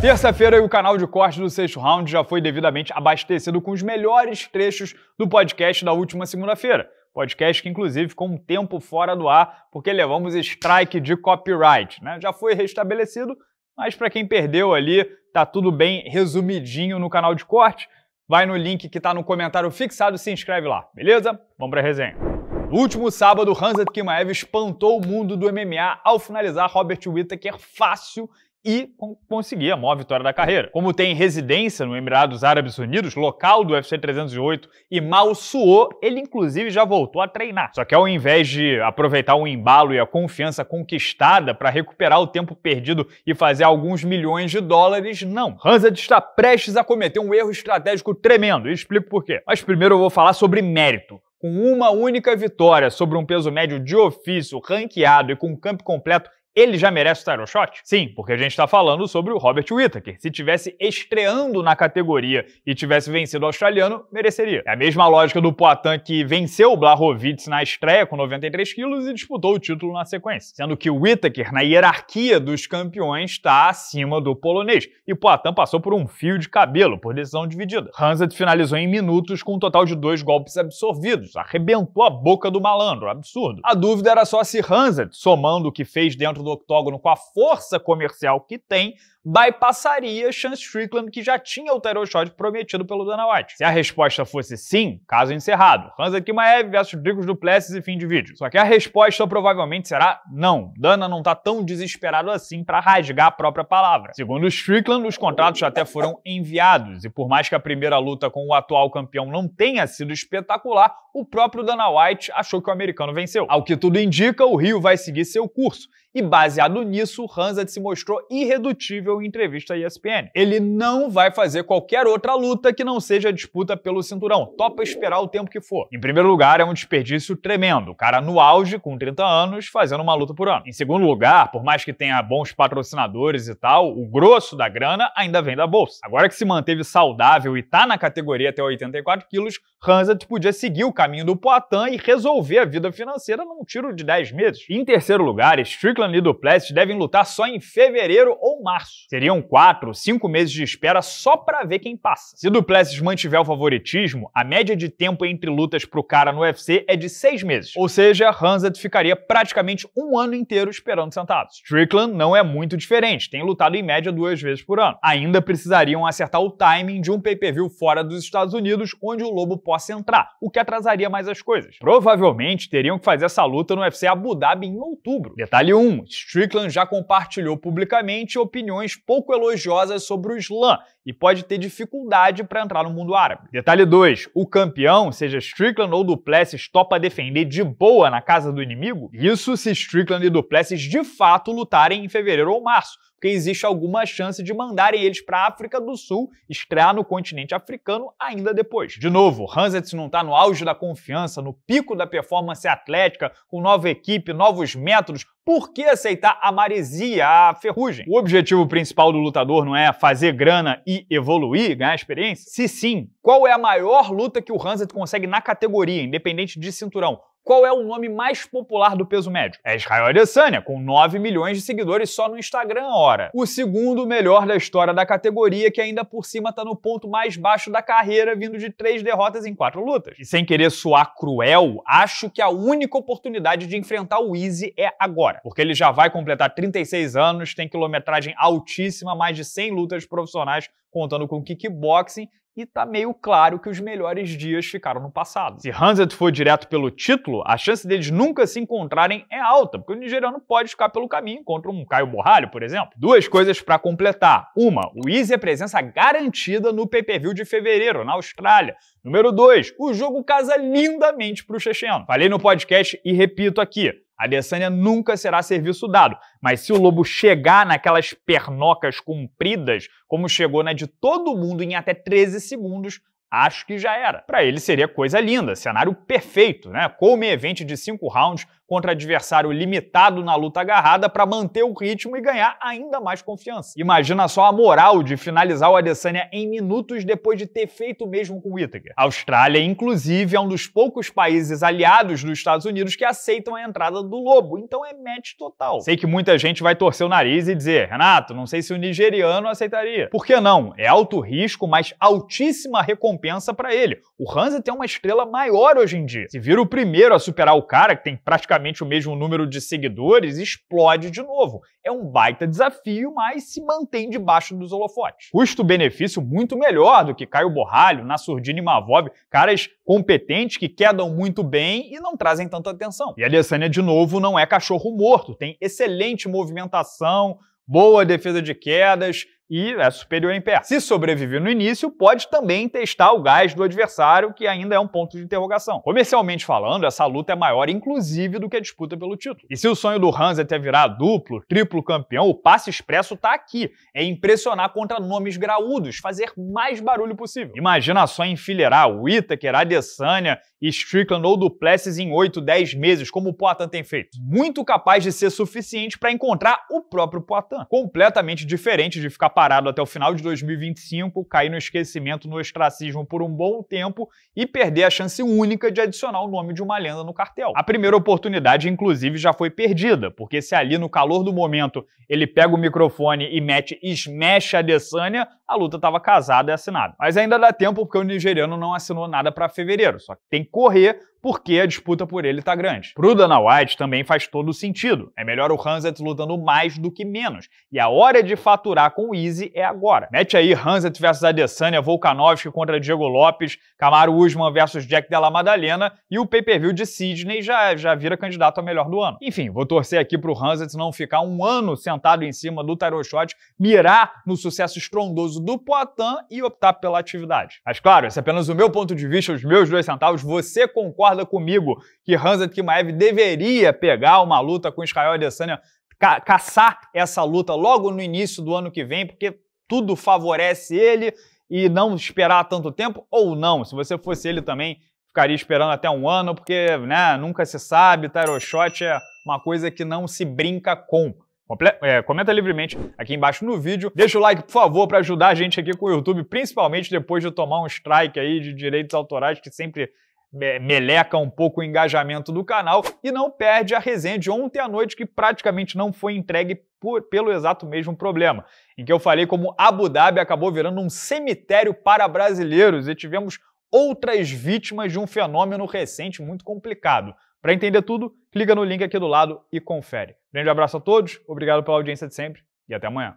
Terça-feira, o canal de corte do sexto round já foi devidamente abastecido com os melhores trechos do podcast da última segunda-feira. Podcast que, inclusive, ficou um tempo fora do ar porque levamos strike de copyright. Né? Já foi restabelecido, mas para quem perdeu ali, tá tudo bem resumidinho no canal de corte. Vai no link que está no comentário fixado e se inscreve lá, beleza? Vamos para a resenha. No último sábado, Hansa Kimaev espantou o mundo do MMA ao finalizar Robert Whittaker fácil e conseguia a maior vitória da carreira. Como tem residência no Emirados Árabes Unidos, local do UFC 308, e mal suou, ele inclusive já voltou a treinar. Só que ao invés de aproveitar o embalo e a confiança conquistada para recuperar o tempo perdido e fazer alguns milhões de dólares, não. Hanzad está prestes a cometer um erro estratégico tremendo, e explico por quê. Mas primeiro eu vou falar sobre mérito com uma única vitória sobre um peso médio de ofício, ranqueado e com um campo completo ele já merece o title shot? Sim, porque a gente está falando sobre o Robert Whittaker. Se tivesse estreando na categoria e tivesse vencido o australiano, mereceria. É a mesma lógica do Poitin que venceu o Blahovic na estreia com 93 quilos e disputou o título na sequência. Sendo que o Whittaker, na hierarquia dos campeões, está acima do polonês. E Poitin passou por um fio de cabelo, por decisão dividida. Hanset finalizou em minutos com um total de dois golpes absorvidos. Arrebentou a boca do malandro. Absurdo. A dúvida era só se Hanset, somando o que fez dentro dentro do octógono com a força comercial que tem, bypassaria Chance Strickland, que já tinha o title shot prometido pelo Dana White. Se a resposta fosse sim, caso encerrado. Hansa Kimaev versus Dricos Duplessis e fim de vídeo. Só que a resposta provavelmente será não. Dana não tá tão desesperado assim para rasgar a própria palavra. Segundo Strickland, os contratos até foram enviados, e por mais que a primeira luta com o atual campeão não tenha sido espetacular, o próprio Dana White achou que o americano venceu. Ao que tudo indica, o Rio vai seguir seu curso, e baseado nisso, Hansa se mostrou irredutível disponível em entrevista à ESPN. Ele não vai fazer qualquer outra luta que não seja disputa pelo cinturão. Topa esperar o tempo que for. Em primeiro lugar, é um desperdício tremendo. O cara no auge, com 30 anos, fazendo uma luta por ano. Em segundo lugar, por mais que tenha bons patrocinadores e tal, o grosso da grana ainda vem da bolsa. Agora que se manteve saudável e tá na categoria até 84 quilos, Hanzat podia seguir o caminho do Poitin e resolver a vida financeira num tiro de 10 meses. Em terceiro lugar, Strickland e Duplessis devem lutar só em fevereiro ou março. Seriam quatro, cinco meses de espera só para ver quem passa. Se Duplessis mantiver o favoritismo, a média de tempo entre lutas pro cara no UFC é de seis meses. Ou seja, Hanzad ficaria praticamente um ano inteiro esperando sentado. Strickland não é muito diferente, tem lutado em média duas vezes por ano. Ainda precisariam acertar o timing de um pay-per-view fora dos Estados Unidos onde o Lobo possa entrar, o que atrasaria mais as coisas. Provavelmente teriam que fazer essa luta no UFC Abu Dhabi em outubro. Detalhe 1, Strickland já compartilhou publicamente opiniões pouco elogiosas sobre o Islã e pode ter dificuldade para entrar no mundo árabe. Detalhe 2: o campeão, seja Strickland ou Duplessis, topa defender de boa na casa do inimigo? Isso se Strickland e Duplessis de fato lutarem em fevereiro ou março, porque existe alguma chance de mandarem eles para a África do Sul estrear no continente africano ainda depois. De novo, Hanset não está no auge da confiança, no pico da performance atlética, com nova equipe, novos métodos. Por que aceitar a maresia, a ferrugem? O objetivo principal do lutador não é fazer grana e evoluir, ganhar experiência? Se sim, qual é a maior luta que o Hanset consegue na categoria, independente de cinturão? Qual é o nome mais popular do peso médio? É Israel Adesanya, com 9 milhões de seguidores só no Instagram, ora. O segundo melhor da história da categoria, que ainda por cima tá no ponto mais baixo da carreira, vindo de três derrotas em quatro lutas. E sem querer soar cruel, acho que a única oportunidade de enfrentar o Easy é agora, porque ele já vai completar 36 anos, tem quilometragem altíssima, mais de 100 lutas profissionais contando com kickboxing e tá meio claro que os melhores dias ficaram no passado. Se Hansett for direto pelo título, a chance deles nunca se encontrarem é alta, porque o nigeriano pode ficar pelo caminho contra um Caio Borralho, por exemplo. Duas coisas para completar. Uma, o Easy é presença garantida no pay-per-view de fevereiro, na Austrália. Número dois, o jogo casa lindamente pro checheno. Falei no podcast e repito aqui. A Adesanya nunca será serviço dado, mas se o Lobo chegar naquelas pernocas compridas, como chegou na de todo mundo em até 13 segundos, acho que já era. Para ele seria coisa linda, cenário perfeito, né? Come evento de 5 rounds contra adversário limitado na luta agarrada para manter o ritmo e ganhar ainda mais confiança. Imagina só a moral de finalizar o Adesanya em minutos depois de ter feito o mesmo com o Whittaker. A Austrália, inclusive, é um dos poucos países aliados dos Estados Unidos que aceitam a entrada do Lobo, então é match total. Sei que muita gente vai torcer o nariz e dizer, Renato, não sei se o nigeriano aceitaria. Por que não? É alto risco, mas altíssima recompensa para ele. O Hansa tem uma estrela maior hoje em dia. Se vira o primeiro a superar o cara, que tem praticamente exatamente o mesmo número de seguidores, explode de novo. É um baita desafio, mas se mantém debaixo dos holofotes. Custo-benefício muito melhor do que Caio Borralho, Nassurdini e Mavov, caras competentes que quedam muito bem e não trazem tanta atenção. E a Alessânia, de novo, não é cachorro morto, tem excelente movimentação, boa defesa de quedas, e é superior em pé. Se sobreviver no início, pode também testar o gás do adversário, que ainda é um ponto de interrogação. Comercialmente falando, essa luta é maior, inclusive, do que a disputa pelo título. E se o sonho do Hans é até virar duplo, triplo campeão, o passe expresso tá aqui. É impressionar contra nomes graúdos, fazer mais barulho possível. Imagina só enfileirar Whittaker, Adesanya, Strickland ou Duplessis em 8, 10 meses, como o Poitin tem feito. Muito capaz de ser suficiente para encontrar o próprio Poitin. Completamente diferente de ficar parado até o final de 2025, cair no esquecimento, no ostracismo por um bom tempo e perder a chance única de adicionar o nome de uma lenda no cartel. A primeira oportunidade, inclusive, já foi perdida, porque se ali no calor do momento ele pega o microfone e mete Smash Adesanya, a luta estava casada e assinada. Mas ainda dá tempo porque o nigeriano não assinou nada para fevereiro, só que tem que correr porque a disputa por ele está grande. Pro Dana White também faz todo sentido. É melhor o Hanset lutando mais do que menos. E a hora de faturar com o Easy é agora. Mete aí Hanset versus Adesanya, Volkanovski contra Diego Lopes, Camaro Usman versus Jack Della Madalena e o pay-per-view de Sidney já, já vira candidato a melhor do ano. Enfim, vou torcer aqui pro Hanset não ficar um ano sentado em cima do Tyro Shot, mirar no sucesso estrondoso do Poitin e optar pela atividade. Mas claro, esse é apenas o meu ponto de vista, os meus dois centavos. Você concorda comigo que Hanzat Kimaev deveria pegar uma luta com Israel Adesanya, ca caçar essa luta logo no início do ano que vem, porque tudo favorece ele e não esperar tanto tempo ou não? Se você fosse ele também, ficaria esperando até um ano, porque né, nunca se sabe, Tyro Shot é uma coisa que não se brinca com. Comple é, comenta livremente aqui embaixo no vídeo. Deixa o like, por favor, para ajudar a gente aqui com o YouTube, principalmente depois de tomar um strike aí de direitos autorais que sempre é, meleca um pouco o engajamento do canal e não perde a resenha de ontem à noite que praticamente não foi entregue por, pelo exato mesmo problema, em que eu falei como Abu Dhabi acabou virando um cemitério para brasileiros e tivemos outras vítimas de um fenômeno recente muito complicado. Para entender tudo, clica no link aqui do lado e confere. Grande abraço a todos, obrigado pela audiência de sempre e até amanhã.